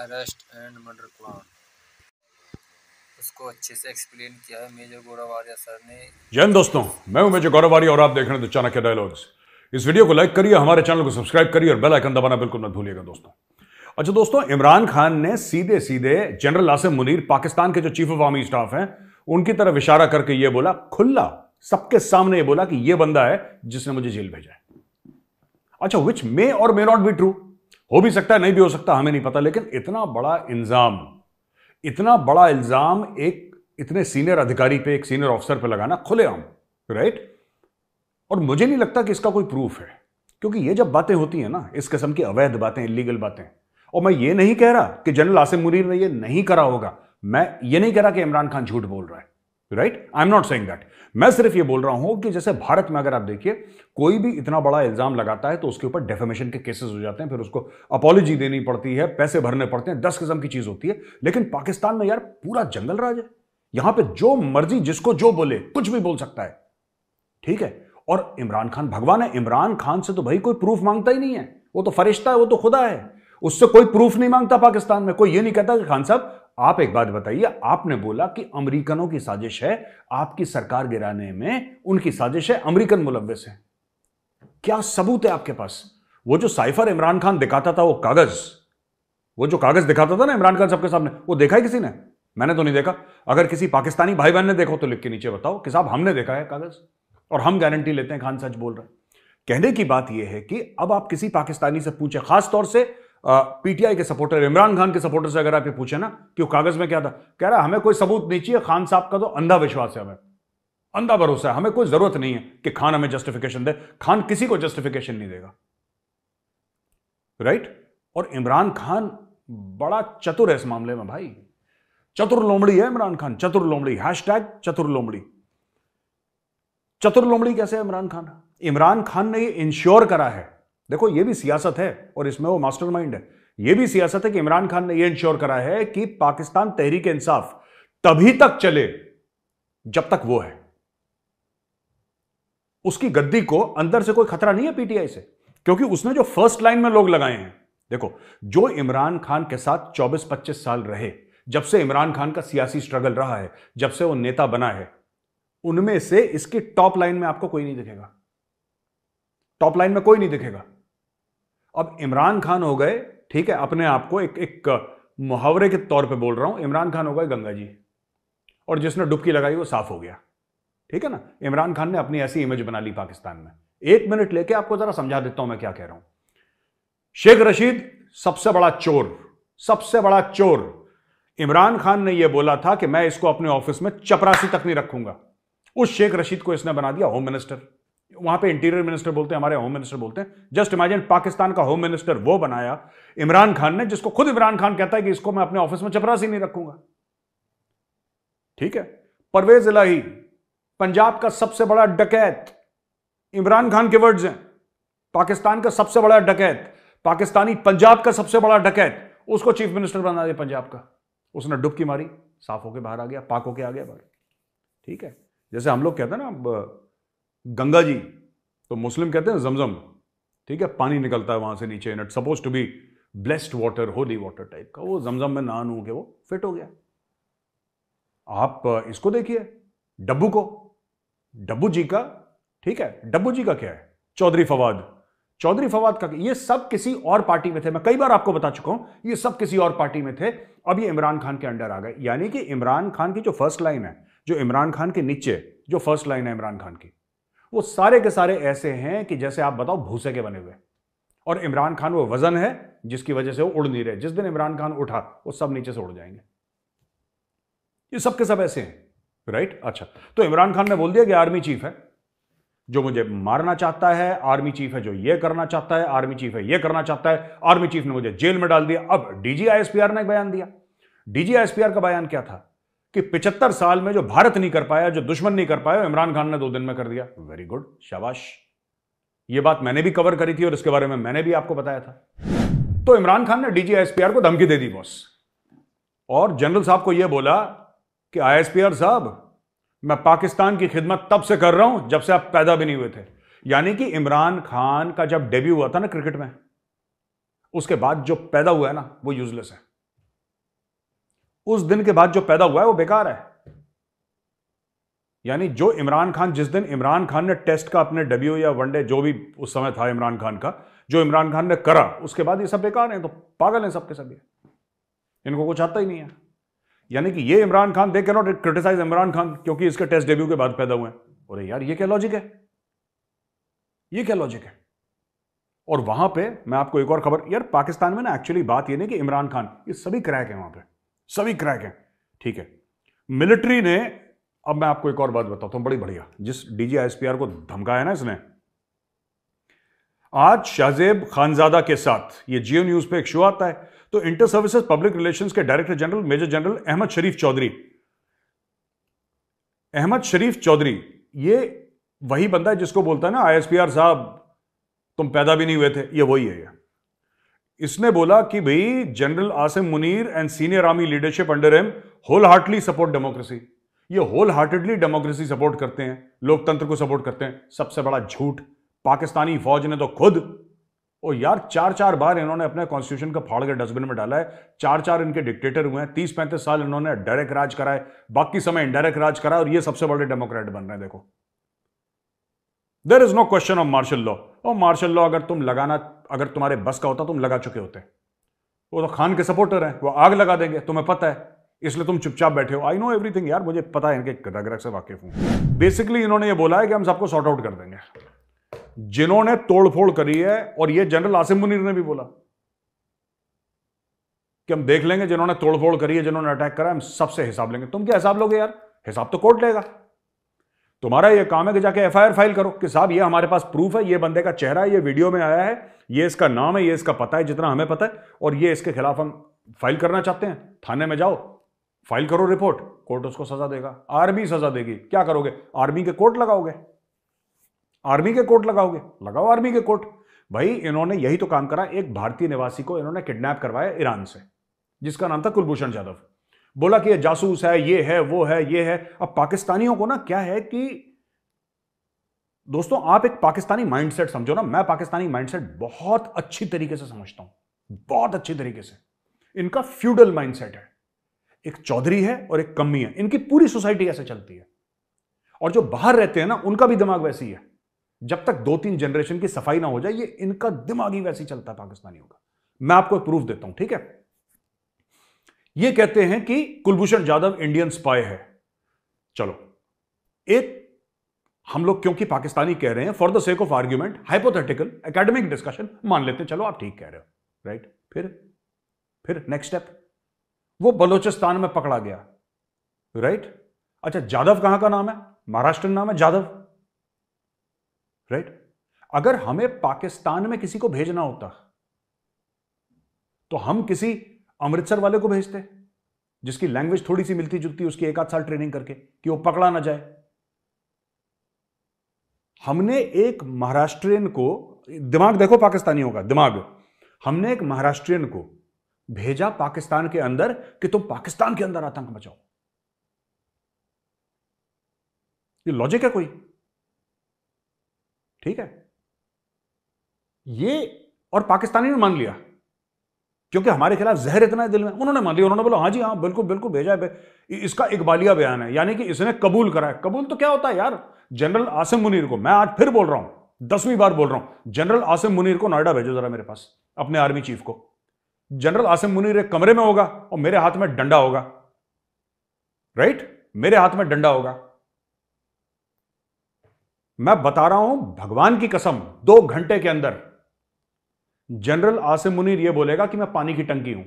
Arrest and murder plan उसको अच्छे से एक्सप्लेन किया है मेजर गौरवारिया सर ने जैन दोस्तों मैं हूं मेजर गौरवारिया और आप देख रहे हैं चाणक्य डायलॉग्स इस वीडियो को लाइक करिए हमारे चैनल को सब्सक्राइब करिए और बेल आइकन दबाना बिल्कुल मत भूलिएगा दोस्तों अच्छा दोस्तों इमरान खान ने सीधे सीधे जनरल आसिम मुनीर पाकिस्तान के जो चीफ ऑफ आर्मी स्टाफ हैं उनकी तरफ इशारा करके ये बोला खुला सबके सामने ये बोला कि ये बंदा है जिसने मुझे जेल भेजा है अच्छा विच मे और मे नॉट बी ट्रू हो भी सकता है नहीं भी हो सकता हमें नहीं पता लेकिन इतना बड़ा इल्ज़ाम इतना बड़ा इल्ज़ाम एक इतने सीनियर अधिकारी पे एक सीनियर ऑफिसर पे लगाना खुलेआम राइट और मुझे नहीं लगता कि इसका कोई प्रूफ है क्योंकि ये जब बातें होती हैं ना इस किस्म की अवैध बातें इलीगल बातें और मैं ये नहीं कह रहा कि जनरल आसिम मुनीर ने ये नहीं करा होगा मैं ये नहीं कह रहा कि इमरान खान झूठ बोल रहा है right I am not saying that मैं सिर्फ ये बोल रहा हूं कि जैसे भारत में अगर आप देखिए कोई भी इतना बड़ा इल्जाम लगाता है तो उसके ऊपर डेफेमेशन के केसेस हो जाते हैं फिर उसको अपॉलोजी देनी पड़ती है पैसे भरने पड़ते हैं दस किस्म की चीज होती है लेकिन पाकिस्तान में यार पूरा जंगल राज है यहां पर जो मर्जी जिसको जो बोले कुछ भी बोल सकता है ठीक है और इमरान खान भगवान है इमरान खान से तो भाई कोई प्रूफ मांगता ही नहीं है वो तो फरिश्ता है वो तो खुदा है उससे कोई प्रूफ नहीं मांगता पाकिस्तान में कोई ये नहीं कहता कि खान साहब आप एक बात बताइए आपने बोला कि अमरीकनों की साजिश है आपकी सरकार गिराने में उनकी साजिश है अमरीकन मुलविस है क्या सबूत है आपके पास वो जो साइफर इमरान खान दिखाता था वो कागज वो जो कागज दिखाता था ना इमरान खान सबके सामने वो देखा है किसी ने मैंने तो नहीं देखा अगर किसी पाकिस्तानी भाई बहन ने देखो तो लिख के नीचे बताओ कि साहब हमने देखा है कागज और हम गारंटी लेते हैं खान सच बोल रहे कहने की बात यह है कि अब आप किसी पाकिस्तानी से पूछे खास तौर से पीटीआई के सपोर्टर इमरान खान के सपोर्टर से अगर आप ये पूछे ना कि वो कागज में क्या था कह रहा हमें कोई सबूत नहीं चाहिए खान साहब का तो अंधा विश्वास है हमें अंधा भरोसा है हमें कोई जरूरत नहीं है कि खान हमें जस्टिफिकेशन दे खान किसी को जस्टिफिकेशन नहीं देगा राइट और इमरान खान बड़ा चतुर है इस मामले में भाई चतुर लोमड़ी है इमरान खान चतुर लोमड़ी हैश टैग चतुर लोमड़ी चतुर लोमड़ी कैसे है इमरान खान इमरान खान ने ये इंश्योर करा है देखो ये भी सियासत है और इसमें वो मास्टरमाइंड है ये भी सियासत है कि इमरान खान ने ये इंश्योर करा है कि पाकिस्तान तहरीक इंसाफ तभी तक चले जब तक वो है उसकी गद्दी को अंदर से कोई खतरा नहीं है पीटीआई से क्योंकि उसने जो फर्स्ट लाइन में लोग लगाए हैं देखो जो इमरान खान के साथ 24-25 साल रहे जब से इमरान खान का सियासी स्ट्रगल रहा है जब से वो नेता बना है उनमें से इसकी टॉप लाइन में आपको कोई नहीं दिखेगा टॉप लाइन में कोई नहीं दिखेगा अब इमरान खान हो गए ठीक है अपने आप को एक एक मुहावरे के तौर पे बोल रहा हूं इमरान खान हो गए गंगा जी और जिसने डुबकी लगाई वो साफ हो गया ठीक है ना इमरान खान ने अपनी ऐसी इमेज बना ली पाकिस्तान में एक मिनट लेके आपको जरा समझा देता हूं मैं क्या कह रहा हूं शेख रशीद सबसे बड़ा चोर सबसे बड़ा चोर इमरान खान ने यह बोला था कि मैं इसको अपने ऑफिस में चपरासी तक नहीं रखूंगा उस शेख रशीद को इसने बना दिया होम मिनिस्टर वहां पे इंटीरियर मिनिस्टर बोलते हैं हमारे होम मिनिस्टर बोलते हैं जस्ट इमेजिन पाकिस्तान का होम मिनिस्टर वो बनाया इमरान खान ने जिसको खुद इमरान खान कहता है कि इसको मैं अपने ऑफिस में चपरासी नहीं रखूंगा ठीक है परवेज इलाही पंजाब का सबसे बड़ा डकैत इमरान खान के वर्ड्स हैं पाकिस्तान का सबसे बड़ा डकैत पाकिस्तानी पंजाब का सबसे बड़ा डकैत उसको चीफ मिनिस्टर बना दिया पंजाब का उसने डुबकी मारी साफ होके बाहर आ गया पाक होके आ गया बाहर ठीक है जैसे हम लोग कहते हैं ना गंगा जी तो मुस्लिम कहते हैं जमजम ठीक है पानी निकलता है वहां से नीचे in it supposed to be blessed water holy water type का वो जमजम में नान के वो फिट हो गया आप इसको देखिए डब्बू को डब्बू जी का ठीक है डब्बू जी का क्या है चौधरी फवाद चौधरी फवाद का ये सब किसी और पार्टी में थे मैं कई बार आपको बता चुका हूं ये सब किसी और पार्टी में थे अब ये इमरान खान के अंडर आ गए यानी कि इमरान खान की जो फर्स्ट लाइन है जो इमरान खान के नीचे जो फर्स्ट लाइन है इमरान खान की वो सारे के सारे ऐसे हैं कि जैसे आप बताओ भूसे के बने हुए और इमरान खान वो वजन है जिसकी वजह से वो उड़ नहीं रहे जिस दिन इमरान खान उठा वो सब नीचे से उड़ जाएंगे ये सब के सब ऐसे हैं राइट अच्छा तो इमरान खान ने बोल दिया कि आर्मी चीफ है जो मुझे मारना चाहता है आर्मी चीफ है जो ये करना चाहता है आर्मी चीफ है ये करना चाहता है आर्मी चीफ ने मुझे जेल में डाल दिया अब डीजीआईएसपीआर ने एक बयान दिया डीजीआईएसपीआर का बयान क्या था कि पिछहत्तर साल में जो भारत नहीं कर पाया जो दुश्मन नहीं कर पाया इमरान खान ने दो दिन में कर दिया वेरी गुड शाबाश ये बात मैंने भी कवर करी थी और इसके बारे में मैंने भी आपको बताया था तो इमरान खान ने डीजीआईएसपीआर को धमकी दे दी बॉस और जनरल साहब को यह बोला कि आईएसपीआर साहब मैं पाकिस्तान की खिदमत तब से कर रहा हूं जब से आप पैदा भी नहीं हुए थे यानी कि इमरान खान का जब डेब्यू हुआ था ना क्रिकेट में उसके बाद जो पैदा हुआ है ना वो यूजलेस है उस दिन के बाद जो पैदा हुआ है वो बेकार है यानी जो इमरान खान जिस दिन इमरान खान ने टेस्ट का अपने डब्ल्यू या वनडे जो भी उस समय था इमरान खान का जो इमरान खान ने करा उसके बाद ये सब बेकार हैं तो पागल हैं सबके सब ये इनको कुछ आता ही नहीं है यानी कि ये Imran Khan they not criticise Imran Khan क्योंकि इसके टेस्ट डेब्यू के बाद पैदा हुए हैं अरे यार ये क्या लॉजिक है ये क्या लॉजिक है और वहां पे मैं आपको एक और खबर यार पाकिस्तान में ना एक्चुअली बात ये नहीं कि इमरान खान ये सभी क्रैक है वहां पर सभी क्रैक हैं ठीक है मिलिट्री ने अब मैं आपको एक और बात बताता हूं बड़ी बढ़िया जिस डीजी आईएसपीआर को धमकाया ना इसने आज शाहजेब खानजादा के साथ ये जियो न्यूज पे एक शो आता है तो इंटर सर्विसेज पब्लिक रिलेशंस के director general major general Ahmed Sharif Chaudhry Ahmed Sharif Chaudhry ये वही बंदा है जिसको बोलता है ना आईएसपीआर साहब तुम पैदा भी नहीं हुए थे ये वही है ये इसने बोला कि भाई general Asim Munir and senior army leadership under am whole heartly support democracy ये होल हार्टेडली डेमोक्रेसी सपोर्ट करते हैं लोकतंत्र को सपोर्ट करते हैं सबसे बड़ा झूठ पाकिस्तानी फौज ने तो खुद ओ यार चार चार बार इन्होंने अपने कॉन्स्टिट्यूशन का फाड़ के डस्टबिन में डाला है चार चार इनके डिक्टेटर हुए हैं तीस पैंतीस साल इन्होंने डायरेक्ट राज कराए बाकी समय इनडायरेक्ट राज कराए और ये सबसे बड़े डेमोक्रेट बन रहे हैं देखो there is no question of martial law और मार्शल लॉ अगर तुम लगाना अगर तुम्हारे बस का होता तुम लगा चुके होते वो तो खान के सपोर्टर हैं वो आग लगा देंगे तुम्हें पता है इसलिए तुम चुपचाप बैठे हो आई नो एवरीथिंग यार मुझे पता है इनके रग से वाकिफ हूं बेसिकली इन्होंने ये बोला है कि हम सबको सॉर्ट आउट कर देंगे जिन्होंने तोड़फोड़ करी है और ये जनरल आसिम मुनीर ने भी बोला कि हम देख लेंगे जिन्होंने तोड़फोड़ करी है जिन्होंने अटैक करा हम सबसे हिसाब लेंगे तुम क्या हिसाब लोगे यार हिसाब तो कोर्ट लेगा तुम्हारा यह काम है कि जाके एफआईआर फाइल करो कि साहब ये हमारे पास प्रूफ है ये बंदे का चेहरा है ये वीडियो में आया है ये इसका नाम है ये इसका पता है जितना हमें पता है और ये इसके खिलाफ हम फाइल करना चाहते हैं थाने में जाओ फाइल करो रिपोर्ट कोर्ट उसको सजा देगा आर्मी सजा देगी क्या करोगे आर्मी के कोर्ट लगाओगे आर्मी के कोर्ट लगाओगे लगाओ आर्मी के कोर्ट भाई इन्होंने यही तो काम करा एक भारतीय निवासी को इन्होंने किडनैप करवाया ईरान से जिसका नाम था कुलभूषण यादव बोला कि ये जासूस है ये है वो है ये है अब पाकिस्तानियों को ना क्या है कि दोस्तों आप एक पाकिस्तानी माइंडसेट समझो ना मैं पाकिस्तानी माइंडसेट बहुत अच्छी तरीके से समझता हूं बहुत अच्छी तरीके से इनका फ्यूडल माइंडसेट है एक चौधरी है और एक कमी है इनकी पूरी सोसाइटी ऐसे चलती है और जो बाहर रहते हैं ना उनका भी दिमाग वैसी है जब तक दो तीन जनरेशन की सफाई ना हो जाए ये इनका दिमाग ही वैसे ही चलता है पाकिस्तानियों का मैं आपको प्रूफ देता हूं ठीक है ये कहते हैं कि कुलभूषण जाधव इंडियन स्पाई है चलो एक हम लोग क्योंकि पाकिस्तानी कह रहे हैं for the sake of argument hypothetical academic discussion मान लेते हैं चलो आप ठीक कह रहे हो राइट फिर फिर नेक्स्ट स्टेप वो बलोचिस्तान में पकड़ा गया राइट अच्छा जाधव कहां का नाम है महाराष्ट्र नाम है जाधव राइट अगर हमें पाकिस्तान में किसी को भेजना होता तो हम किसी अमृतसर वाले को भेजते जिसकी लैंग्वेज थोड़ी सी मिलती जुलती उसकी एक आध साल ट्रेनिंग करके कि वो पकड़ा ना जाए हमने एक महाराष्ट्रियन को दिमाग देखो पाकिस्तानियों का दिमाग हमने एक महाराष्ट्रियन को भेजा पाकिस्तान के अंदर कि तुम पाकिस्तान के अंदर आतंक मचाओ ये लॉजिक है कोई ठीक है ये और पाकिस्तानी ने मान लिया क्योंकि हमारे खिलाफ जहर इतना है दिल में उन्होंने मान लिया उन्होंने बोला हाँ जी हाँ बिल्कुल बिल्कुल भेजा है इसका इकबालिया बयान है यानी कि इसने कबूल करा है कबूल तो क्या होता है यार जनरल आसिम मुनीर को मैं आज फिर बोल रहा हूं दसवीं बार बोल रहा हूं जनरल आसिम मुनीर को नोएडा भेजो जरा मेरे पास अपने आर्मी चीफ को जनरल आसिम मुनीर एक कमरे में होगा और मेरे हाथ में डंडा होगा राइट मेरे हाथ में डंडा होगा मैं बता रहा हूं भगवान की कसम दो घंटे के अंदर जनरल आसिम मुनीर यह बोलेगा कि मैं पानी की टंकी हूं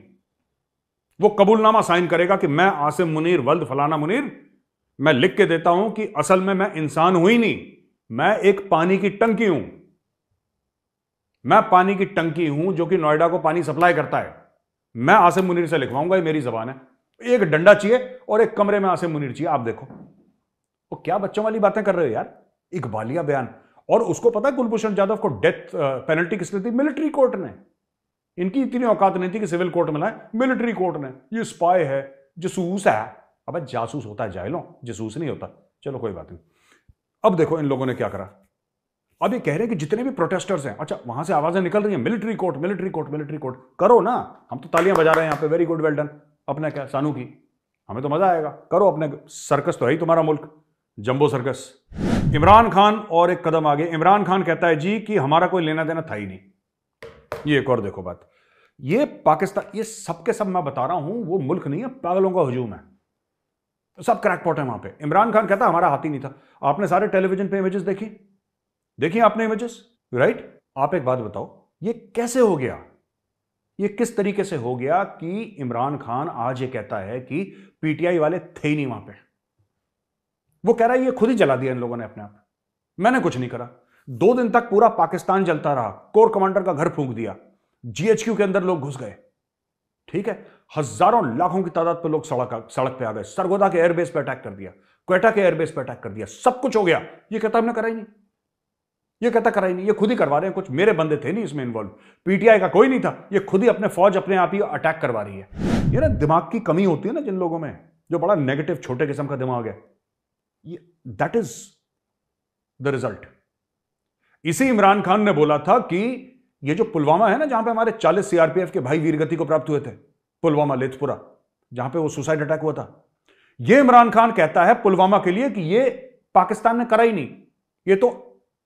वो कबूलनामा साइन करेगा कि मैं आसिम मुनीर वल्द फलाना मुनीर मैं लिख के देता हूं कि असल में मैं इंसान हुई नहीं मैं एक पानी की टंकी हूं मैं पानी की टंकी हूं जो कि नोएडा को पानी सप्लाई करता है मैं आसिम मुनीर से लिखवाऊंगा ये मेरी जबान है एक डंडा चाहिए और एक कमरे में आसिम मुनीर चाहिए आप देखो वो क्या बच्चों वाली बातें कर रहे हो यार इकबालिया बयान और उसको पता कुलभूषण जाधव को डेथ पेनल्टी किसने दी मिलिट्री कोर्ट ने इनकी इतनी औकात नहीं थी कि सिविल कोर्ट में लाए मिलिट्री कोर्ट ने ये स्पाई है जसूस है अब जासूस होता है जायलो जसूस नहीं होता चलो कोई बात नहीं अब देखो इन लोगों ने क्या करा अब ये कह रहे हैं कि जितने भी प्रोटेस्टर्स हैं अच्छा वहां से आवाजें निकल रही हैं military court military court military court करो ना हम तो तालियां बजा रहे हैं यहाँ पे वेरी गुड वेल डन अपने क्या सानू की हमें तो मजा आएगा करो अपने सर्कस तो है ही तुम्हारा मुल्क जंबो सर्कस इमरान खान और एक कदम आगे इमरान खान कहता है जी कि हमारा कोई लेना देना था ही नहीं ये एक और देखो बात ये पाकिस्तान ये सबके सब मैं बता रहा हूं वो मुल्क नहीं है पागलों का हजूम है सब क्रैकपॉट है वहां पे इमरान खान कहता हमारा हाथ ही नहीं था आपने सारे टेलीविजन पे इमेजेस देखी देखी आपने इमेजेस राइट आप एक बात बताओ ये कैसे हो गया ये किस तरीके से हो गया कि इमरान खान आज ये कहता है कि पीटीआई वाले थे ही नहीं वहां पे वो कह रहा है ये खुद ही जला दिया इन लोगों ने अपने आप मैंने कुछ नहीं करा दो दिन तक पूरा पाकिस्तान जलता रहा कोर कमांडर का घर फूंक दिया जीएचक्यू के अंदर लोग घुस गए ठीक है हजारों लाखों की तादाद पर लोग सड़क सड़क पे आ गए सरगोदा के एयरबेस पे अटैक कर दिया क्वेटा के एयरबेस पे अटैक कर दिया सब कुछ हो गया ये कहता हमने कराई नहीं ये कहता कराई नहीं ये खुद ही करवा रहे हैं कुछ मेरे बंदे थे नहीं इसमें इन्वॉल्व पीटीआई का कोई नहीं था ये खुद ही अपने फौज अपने आप ही अटैक करवा रही है ये ना दिमाग की कमी होती है ना जिन लोगों में जो बड़ा नेगेटिव छोटे किस्म का दिमाग है दैट इज द रिजल्ट इसी इमरान खान ने बोला था कि ये जो पुलवामा है ना जहां पे हमारे 40 सीआरपीएफ के भाई वीरगति को प्राप्त हुए थे पुलवामा लेथपुरा जहां पे वो सुसाइड अटैक हुआ था ये इमरान खान कहता है पुलवामा के लिए कि ये पाकिस्तान ने करा ही नहीं ये तो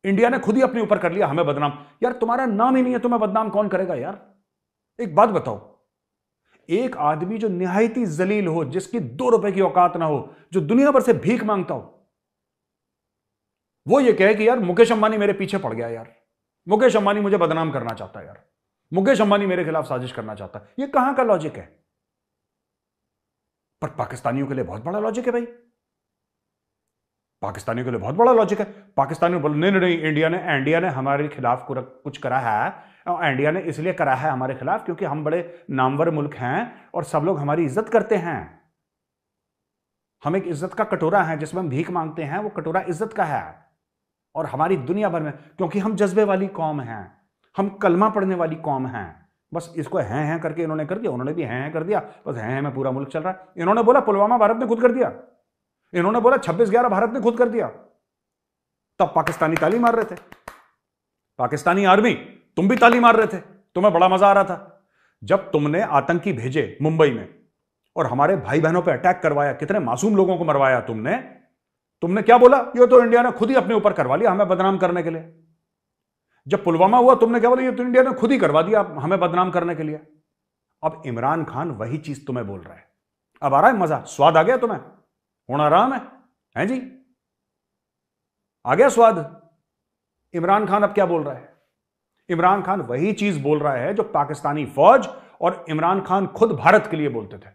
इंडिया ने खुद ही अपने ऊपर कर लिया हमें बदनाम यार तुम्हारा नाम ही नहीं है तुम्हें तो बदनाम कौन करेगा यार एक बात बताओ एक आदमी जो निहायती जलील हो जिसकी दो रुपए की औकात ना हो जो दुनिया भर से भीख मांगता हो वो ये कहे कि यार मुकेश अंबानी मेरे पीछे पड़ गया यार मुकेश अंबानी मुझे बदनाम करना चाहता है यार मुकेश अंबानी मेरे खिलाफ साजिश करना चाहता है ये कहां का लॉजिक है पर पाकिस्तानियों के लिए बहुत बड़ा लॉजिक है भाई पाकिस्तानियों के लिए बहुत बड़ा लॉजिक है पाकिस्तानियों बोले नहीं नहीं इंडिया ने इंडिया ने हमारे खिलाफ कुछ करा है इंडिया ने इसलिए करा है हमारे खिलाफ क्योंकि हम बड़े नामवर मुल्क हैं और सब लोग हमारी इज्जत करते हैं हम एक इज्जत का कटोरा है जिसमें हम भीख मांगते हैं वो कटोरा इज्जत का है और हमारी दुनिया भर में क्योंकि हम जज्बे वाली कौम हैं हम कलमा पढ़ने वाली कौम हैं बस इसको हैं हैं करके इन्होंने कर दिया उन्होंने भी हैं हैं कर दिया बस हैं हैं में पूरा मुल्क चल रहा है इन्होंने बोला पुलवामा भारत ने खुद कर दिया इन्होंने बोला छब्बीस ग्यारह भारत ने खुद कर दिया तब पाकिस्तानी ताली मार रहे थे पाकिस्तानी आर्मी तुम भी ताली मार रहे थे तुम्हें बड़ा मजा आ रहा था जब तुमने आतंकी भेजे मुंबई में और हमारे भाई बहनों पर अटैक करवाया कितने मासूम लोगों को मरवाया तुमने तुमने क्या बोला ये तो इंडिया ने खुद ही अपने ऊपर करवा लिया हमें बदनाम करने के लिए जब पुलवामा हुआ तुमने क्या बोला ये तो इंडिया ने खुद ही करवा दिया हमें बदनाम करने के लिए अब इमरान खान वही चीज तुम्हें बोल रहा है अब आ रहा है मजा स्वाद आ गया तुम्हें होना आराम है हैं जी आ गया स्वाद इमरान खान अब क्या बोल रहा है इमरान खान वही चीज बोल रहा है जो पाकिस्तानी फौज और इमरान खान खुद भारत के लिए बोलते थे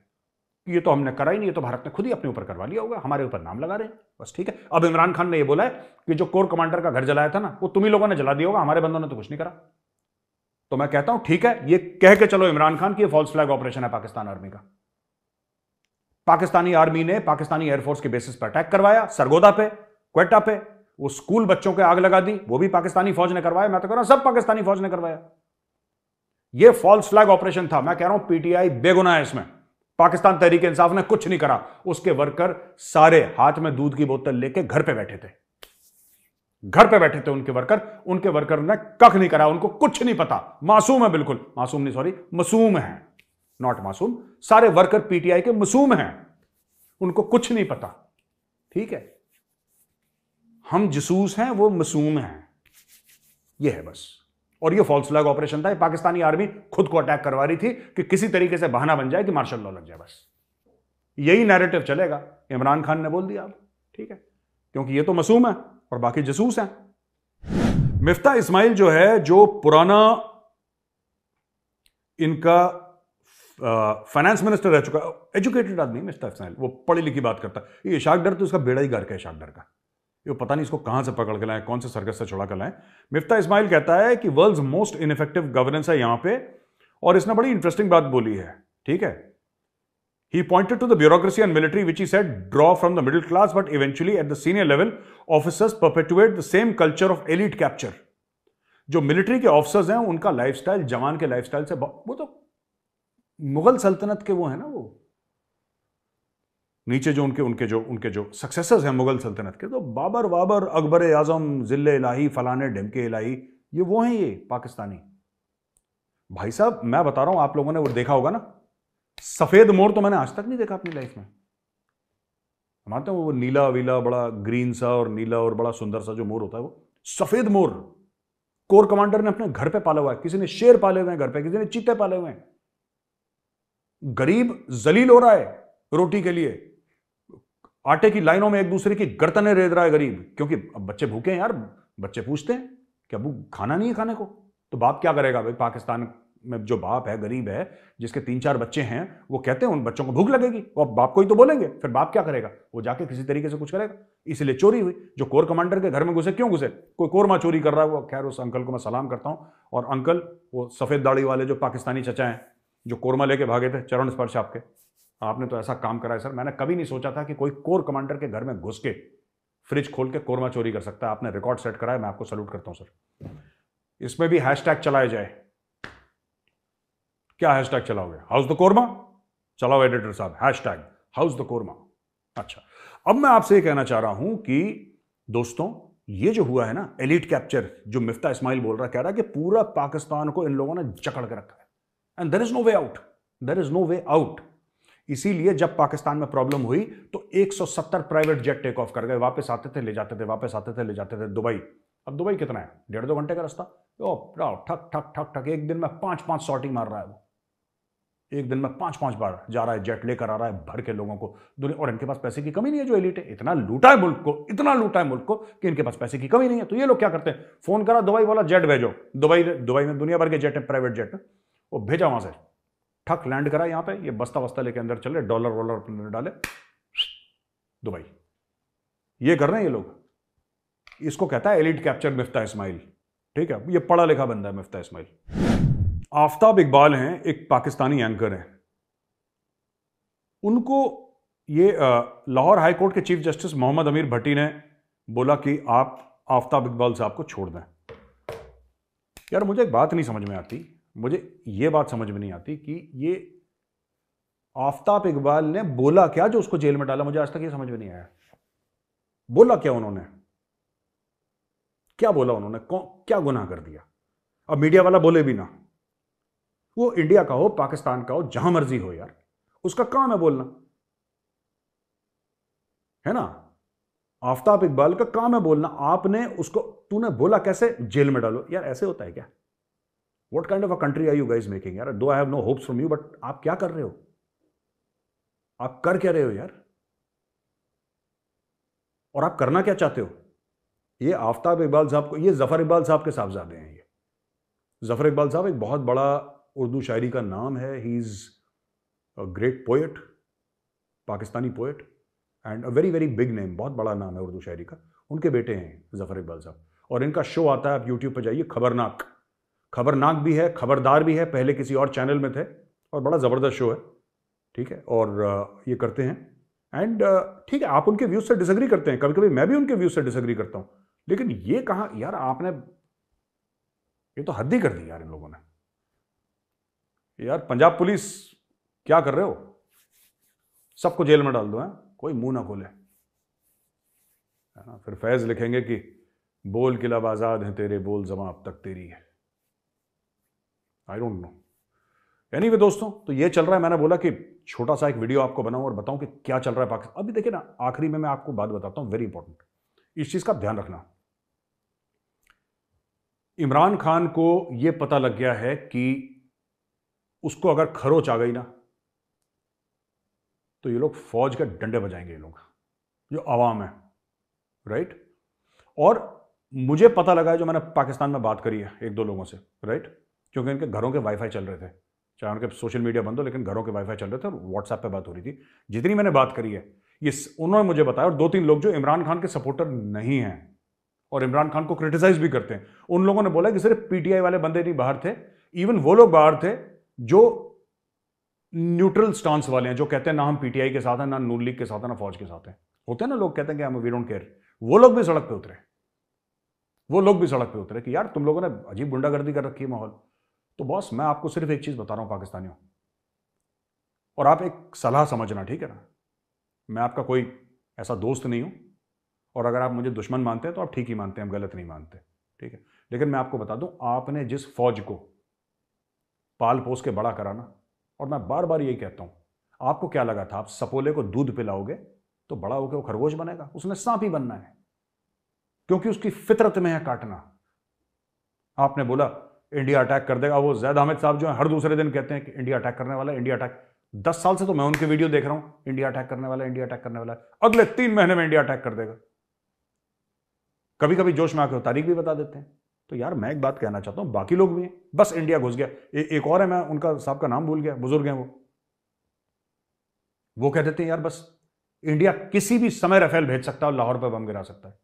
ये तो हमने करा ही नहीं ये तो भारत ने खुद ही अपने ऊपर करवा लिया होगा हमारे ऊपर नाम लगा रहे हैं बस ठीक है अब इमरान खान ने ये बोला है कि जो कोर कमांडर का घर जलाया था ना वो तुम ही लोगों ने जला दिया होगा हमारे बंदों ने तो कुछ नहीं करा तो मैं कहता हूं ठीक है ये कह के चलो इमरान खान की फॉल्स फ्लैग ऑपरेशन है पाकिस्तान आर्मी का पाकिस्तानी आर्मी ने पाकिस्तानी एयरफोर्स के बेसिस पर अटैक करवाया सरगोदा पे क्वेटा पे वो स्कूल बच्चों के आग लगा दी वो भी पाकिस्तानी फौज ने करवाया मैं तो कह रहा हूं सब पाकिस्तानी फौज ने करवाया ये फॉल्स फ्लैग ऑपरेशन था मैं कह रहा हूं पीटीआई बेगुना है इसमें पाकिस्तान तहरीक इंसाफ ने कुछ नहीं करा उसके वर्कर सारे हाथ में दूध की बोतल लेके घर पे बैठे थे घर पे बैठे थे उनके वर्कर उनके वर्कर ने कख नहीं करा उनको कुछ नहीं पता मासूम है बिल्कुल मासूम नहीं सॉरी मासूम है नॉट मासूम सारे वर्कर पीटीआई के मासूम हैं उनको कुछ नहीं पता ठीक है हम जसूस हैं वो मसूम हैं ये है बस और ये फॉल्स फ्लैग ऑपरेशन था पाकिस्तानी आर्मी खुद को अटैक करवा रही थी कि किसी तरीके से बहाना बन जाए कि मार्शल लॉ लग जाए बस यही नैरेटिव चलेगा इमरान खान ने बोल दिया अब ठीक है क्योंकि ये तो मसूम है और बाकी जसूस हैं मिफ्ता इस्माइल जो है जो पुराना इनका फाइनेंस मिनिस्टर रह चुका एजुकेटेड आदमी मिफ्ता इस्माइल वो पढ़ी लिखी बात करता है ये शाकडर तो उसका बेड़ा ही गर्क है डर का ये पता नहीं इसको कहां से पकड़ के लाएं कौन से सर्कस से छुड़ा कर लाएं मिफ्ता इस्माइल कहता है कि वर्ल्ड मोस्ट इनफेक्टिव गवर्नेंस है यहां पे और इसने बड़ी इंटरेस्टिंग बात बोली है ठीक है He pointed to the bureaucracy and military, which he said draw from the middle class, but eventually at the senior level, officers perpetuate the same culture of elite capture. जो मिलिट्री के officers हैं उनका lifestyle जवान के lifestyle से वो तो मुगल सल्तनत के वो है ना वो नीचे जो उनके उनके जो उनके जो सक्सेसर्स हैं मुगल सल्तनत के तो बाबर वाबर अकबर आज़म ज़िले इलाही फ़लाने ढमके इलाही ये वो हैं ये पाकिस्तानी भाई साहब मैं बता रहा हूं आप लोगों ने वो देखा होगा ना सफ़ेद मोर तो मैंने आज तक नहीं देखा अपनी लाइफ में मानते हैं वो नीला वीला बड़ा ग्रीन सा और नीला और बड़ा सुंदर सा जो मोर होता है वो सफ़ेद मोर कोर कमांडर ने अपने घर पे पाला हुआ है किसी ने शेर पाले हुए हैं घर पे किसी ने चीते पाले हुए हैं गरीब जलील हो रहा है रोटी के लिए आटे की लाइनों में एक दूसरे की गर्तने रेद रहा है गरीब क्योंकि अब बच्चे भूखे हैं यार बच्चे पूछते हैं कि अबू खाना नहीं है खाने को तो बाप क्या करेगा भाई पाकिस्तान में जो बाप है गरीब है जिसके तीन चार बच्चे हैं वो कहते हैं उन बच्चों को भूख लगेगी वो अब बाप को ही तो बोलेंगे फिर बाप क्या करेगा वो जाके किसी तरीके से कुछ करेगा इसलिए चोरी हुई जो कोर कमांडर के घर में घुसे क्यों घुसे कोई कोरमा चोरी कर रहा है वो खैर उस अंकल को मैं सलाम करता हूँ और अंकल वो सफ़ेद दाढ़ी वाले जो पाकिस्तानी चचा हैं जो कोरमा लेके भागे थे चरण स्पर्श आपके आपने तो ऐसा काम करा है सर मैंने कभी नहीं सोचा था कि कोई कोर कमांडर के घर में घुस के फ्रिज खोल के कोरमा चोरी कर सकता है आपने रिकॉर्ड सेट कराया मैं आपको सल्यूट करता हूं सर इसमें भी हैशटैग चलाया जाए क्या हैशटैग चलाओगे हाउस द कोरमा चलाओ एडिटर साहब हैशटैग हाउस द कोरमा अच्छा अब मैं आपसे ये कहना चाह रहा हूं कि दोस्तों ये जो हुआ है ना एलिट कैप्चर जो मिफ्ता इस्माइल बोल रहा कह रहा है कि पूरा पाकिस्तान को इन लोगों ने जकड़ के रखा है and there is no way out there is no way out इसीलिए जब पाकिस्तान में प्रॉब्लम हुई तो 170 प्राइवेट जेट टेक ऑफ कर गए वापस आते थे ले जाते थे वापस आते थे ले जाते थे दुबई अब दुबई कितना है डेढ़ दो घंटे का रास्ता ठक ठक ठक ठक एक दिन में पांच पांच सॉटिंग मार रहा है वो एक दिन में पांच पांच बार जा रहा है जेट लेकर आ रहा है भर के लोगों को दुनिया और इनके पास पैसे की कमी नहीं है जो एलिट है इतना लूटा है मुल्क को इतना लूटा है मुल्क को कि इनके पास पैसे की कमी नहीं है तो ये लोग क्या करते हैं फोन करा दुबई वाला जेट भेजो दुबई दुबई में दुनिया भर के जेट है प्राइवेट जेट वो भेजा वहां से ठक लैंड करा यहां पे ये बस्ता वस्ता लेके अंदर चले डॉलर वॉलर अपने डाले दुबई ये कर रहे हैं ये लोग इसको कहता है एलिट कैप्चर मिफ्ता इस्माइल ठीक है ये पढ़ा लिखा बंदा है मिफ्ता इस्माइल आफ्ताब इकबाल हैं एक पाकिस्तानी एंकर हैं उनको ये लाहौर हाई कोर्ट के चीफ जस्टिस मोहम्मद अमीर भट्टी ने बोला कि आप आफ्ताब इकबाल साहब को छोड़ दें यार मुझे एक बात नहीं समझ में आती मुझे ये बात समझ में नहीं आती कि ये आफ्ताब इकबाल ने बोला क्या जो उसको जेल में डाला मुझे आज तक ये समझ में नहीं आया बोला क्या उन्होंने क्या बोला उन्होंने क्या गुनाह कर दिया अब मीडिया वाला बोले भी ना वो इंडिया का हो पाकिस्तान का हो जहां मर्जी हो यार उसका काम है बोलना है ना आफ्ताब इकबाल का काम है बोलना आपने उसको तूने बोला कैसे जेल में डालो यार ऐसे होता है क्या what kind of a country are you guys making यार though I have no hopes from you but आप क्या कर रहे हो आप कर क्या रहे हो यार और आप करना क्या चाहते हो ये आफ्ताब इकबाल साहब को ये जफ़र इकबाल साहब के साहबजादे हैं ये जफ़र इकबाल साहब एक बहुत बड़ा उर्दू शायरी का नाम है he is a great poet Pakistani poet and a very very big name बहुत बड़ा नाम है उर्दू शायरी का उनके बेटे हैं जफ़र इकबाल साहब और इनका शो आता है आप यूट्यूब पर जाइए खबरनाक खबरनाक भी है खबरदार भी है पहले किसी और चैनल में थे और बड़ा ज़बरदस्त शो है ठीक है और ये करते हैं एंड ठीक है आप उनके व्यूज़ से डिसग्री करते हैं कभी कभी मैं भी उनके व्यूज़ से डिसग्री करता हूँ लेकिन ये कहा यार आपने ये तो हद ही कर दी यार इन लोगों ने यार पंजाब पुलिस क्या कर रहे हो सबको जेल में डाल दो हैं कोई मुंह ना खोले फिर फैज़ लिखेंगे कि बोल किलाब आज़ाद हैं तेरे बोल जमा अब तक तेरी है आई डोंट नो एनी दोस्तों तो ये चल रहा है मैंने बोला कि छोटा सा एक वीडियो आपको बनाऊं और बताऊं कि क्या चल रहा है पाकिस्तान अभी देखिए ना आखिरी में मैं आपको बात बताता हूं वेरी इंपॉर्टेंट इस चीज़ का ध्यान रखना इमरान खान को ये पता लग गया है कि उसको अगर खरोच आ गई ना तो ये लोग फौज के डंडे बजाएंगे ये लोग जो आवाम है राइट और मुझे पता लगा है जो मैंने पाकिस्तान में बात करी है एक दो लोगों से राइट क्योंकि उनके घरों के वाईफाई चल रहे थे चाहे उनके सोशल मीडिया बंद हो लेकिन घरों के वाईफाई चल रहे थे और व्हाट्सएप पे बात हो रही थी जितनी मैंने बात करी है ये उन्होंने मुझे बताया और दो तीन लोग जो इमरान खान के सपोर्टर नहीं हैं और इमरान खान को क्रिटिसाइज भी करते हैं उन लोगों ने बोला कि सिर्फ पीटीआई वाले बंदे नहीं बाहर थे इवन वो लोग बाहर थे जो न्यूट्रल स्टांस वाले हैं जो कहते हैं ना हम पीटीआई के साथ हैं ना नून लीग के साथ हैं ना फौज के साथ हैं होते हैं ना लोग कहते हैं कि हम वी डोंट केयर वो लोग भी सड़क पर उतरे वो लोग भी सड़क पर उतरे कि यार तुम लोगों ने अजीब गुंडागर्दी कर रखी है माहौल तो बॉस मैं आपको सिर्फ एक चीज़ बता रहा हूं पाकिस्तानियों और आप एक सलाह समझना ठीक है ना मैं आपका कोई ऐसा दोस्त नहीं हूं और अगर आप मुझे दुश्मन मानते हैं तो आप ठीक ही मानते हैं हम गलत नहीं मानते ठीक है लेकिन मैं आपको बता दूं आपने जिस फौज को पाल पोस के बड़ा कराना और मैं बार बार यही कहता हूं आपको क्या लगा था आप सपोले को दूध पिलाओगे तो बड़ा होकर वो खरगोश बनेगा उसने सांप ही बनना है क्योंकि उसकी फितरत में है काटना आपने बोला इंडिया अटैक कर देगा वो जैद अहमद साहब जो है हर दूसरे दिन कहते हैं कि इंडिया अटैक करने वाला है इंडिया अटैक दस साल से तो मैं उनके वीडियो देख रहा हूं इंडिया अटैक करने वाला इंडिया अटैक करने वाला अगले तीन महीने में इंडिया अटैक कर देगा कभी कभी जोश में आकर तारीख भी बता देते हैं तो यार मैं एक बात कहना चाहता हूं बाकी लोग भी हैं बस इंडिया घुस गया ए, एक और है मैं उनका साहब का नाम भूल गया बुजुर्ग हैं वो वो कह देते हैं यार बस इंडिया किसी भी समय रफेल भेज सकता है और लाहौर पर बम गिरा सकता है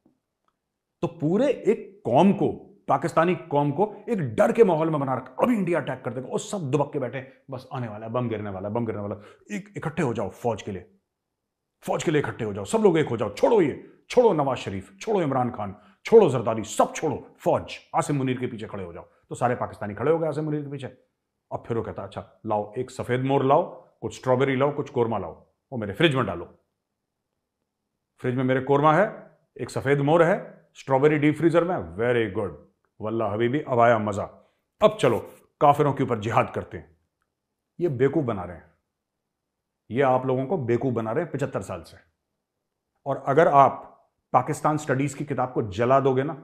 तो पूरे एक कौम को पाकिस्तानी कौम को एक डर के माहौल में बना रखा अभी इंडिया अटैक कर देगा और सब दुबक के बैठे बस आने वाला है बम गिरने वाला बम गिरने वाला एक इकट्ठे हो जाओ फौज के लिए फौज के लिए इकट्ठे हो जाओ सब लोग एक हो जाओ छोड़ो ये छोड़ो नवाज शरीफ छोड़ो इमरान खान छोड़ो जरदारी सब छोड़ो फौज आसिम मुनीर के पीछे खड़े हो जाओ तो सारे पाकिस्तानी खड़े हो गए आसिम मुनीर के पीछे अब फिर वो कहता अच्छा लाओ एक सफ़ेद मोर लाओ कुछ स्ट्रॉबेरी लाओ कुछ कोरमा लाओ वो मेरे फ्रिज में डालो फ्रिज में मेरे कोरमा है एक सफ़ेद मोर है स्ट्रॉबेरी डीप फ्रीजर में वेरी गुड वल्ला हबीबी अबाया मज़ा अब चलो काफिरों के ऊपर जिहाद करते हैं ये बेकूफ बना रहे हैं ये आप लोगों को बेकूफ बना रहे हैं पचहत्तर साल से और अगर आप पाकिस्तान स्टडीज़ की किताब को जला दोगे ना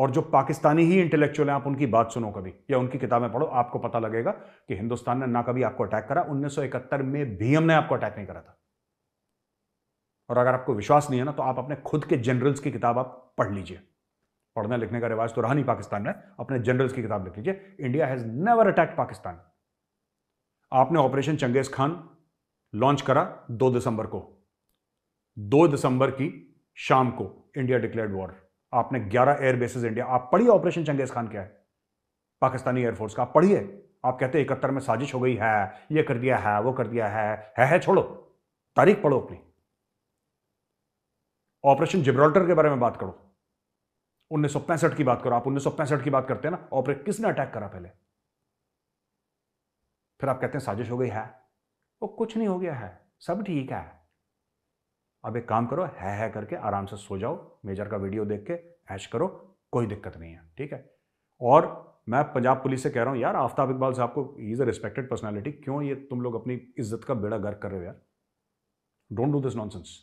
और जो पाकिस्तानी ही इंटेलेक्चुअल हैं आप उनकी बात सुनो कभी या उनकी किताबें पढ़ो आपको पता लगेगा कि हिंदुस्तान ने ना कभी आपको अटैक करा 1971 में भी हमने आपको अटैक नहीं करा था और अगर आपको विश्वास नहीं है ना तो आप अपने खुद के जनरल्स की किताब आप पढ़ लीजिए पढ़ने लिखने का रिवाज तो रहा नहीं पाकिस्तान में अपने जनरल्स की किताब लिख लीजिए India has never attack Pakistan आपने ऑपरेशन चंगेज खान लॉन्च करा दो दिसंबर को दो दिसंबर की शाम को इंडिया डिक्लेयर्ड वॉर आपने ग्यारह एयर बेसिस इंडिया आप पढ़िए ऑपरेशन चंगेज खान क्या है पाकिस्तानी एयरफोर्स का आप पढ़िए आप कहते हैं इकहत्तर में साजिश हो गई है ये कर दिया है वो कर दिया है है है छोड़ो तारीख पढ़ो अपनी ऑपरेशन जिब्रॉल्टर के बारे में बात करो उन्नीस की बात करो आप उन्नीस की बात करते हैं ना ऑपरेट किसने अटैक करा पहले फिर आप कहते हैं साजिश हो गई है वो कुछ नहीं हो गया है सब ठीक है अब एक काम करो है है करके आराम से सो जाओ मेजर का वीडियो देख के ऐश करो कोई दिक्कत नहीं है ठीक है और मैं पंजाब पुलिस से कह रहा हूं यार आफ्ताब इकबाल साहब को इज़ अ रिस्पेक्टेड पर्सनैलिटी क्यों ये तुम लोग अपनी इज्जत का बेड़ा गर्क कर रहे हो यार डोंट डू दिस नॉनसेंस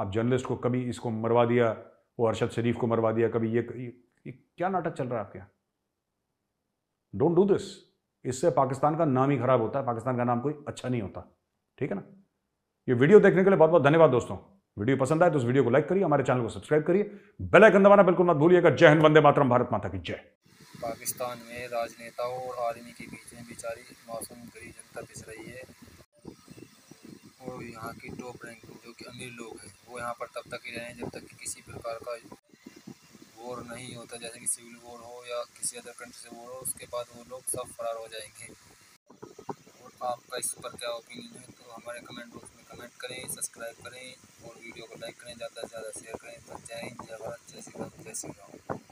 आप जर्नलिस्ट को कभी इसको मरवा दिया वो अरशद शरीफ को मरवा दिया कभी ये, ये, ये क्या नाटक चल रहा है आपके यहाँ डोंट डू दिस इससे पाकिस्तान का नाम ही खराब होता है पाकिस्तान का नाम कोई अच्छा नहीं होता ठीक है ना ये वीडियो देखने के लिए बहुत बहुत धन्यवाद दोस्तों वीडियो पसंद आए तो उस वीडियो को लाइक करिए हमारे चैनल को सब्सक्राइब करिए बेल आइकन दबाना बिल्कुल मत भूलिएगा जय हिंद वंदे मातरम भारत माता की जय पाकिस्तान में राजनेताओं और आर्मी के बीच में बेचारी मासूम गरीब जनता पिस रही है और यहाँ के टॉप रैंक जो कि अमीर लोग हैं वो यहाँ पर तब तक ही रहें जब तक कि किसी प्रकार का वॉर नहीं होता जैसे कि सिविल वॉर हो या किसी अदर कंट्री से वॉर हो उसके बाद वो लोग सब फरार हो जाएंगे और आपका इस पर क्या ओपिनियन है तो हमारे कमेंट बॉक्स में कमेंट करें सब्सक्राइब करें और वीडियो को लाइक करें ज़्यादा से ज़्यादा शेयर करें तो जय हिंद जय भारत जय श्री राम जय श्री राम